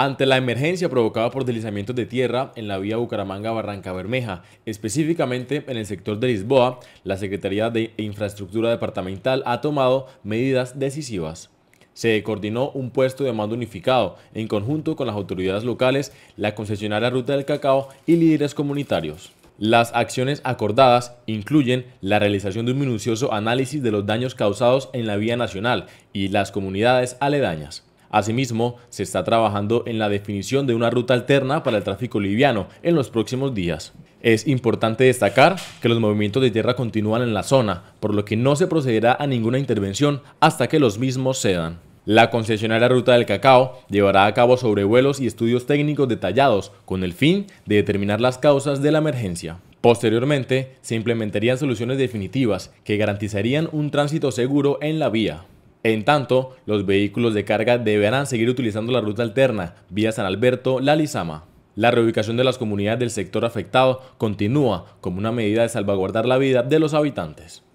Ante la emergencia provocada por deslizamientos de tierra en la vía Bucaramanga-Barranca Bermeja, específicamente en el sector de Lisboa, la Secretaría de Infraestructura Departamental ha tomado medidas decisivas. Se coordinó un puesto de mando unificado en conjunto con las autoridades locales, la concesionaria Ruta del Cacao y líderes comunitarios. Las acciones acordadas incluyen la realización de un minucioso análisis de los daños causados en la vía nacional y las comunidades aledañas Asimismo, se está trabajando en la definición de una ruta alterna para el tráfico liviano en los próximos días. Es importante destacar que los movimientos de tierra continúan en la zona, por lo que no se procederá a ninguna intervención hasta que los mismos cedan. La concesionaria Ruta del Cacao llevará a cabo sobrevuelos y estudios técnicos detallados con el fin de determinar las causas de la emergencia. Posteriormente, se implementarían soluciones definitivas que garantizarían un tránsito seguro en la vía. En tanto, los vehículos de carga deberán seguir utilizando la ruta alterna, vía San Alberto, La Lizama. La reubicación de las comunidades del sector afectado continúa como una medida de salvaguardar la vida de los habitantes.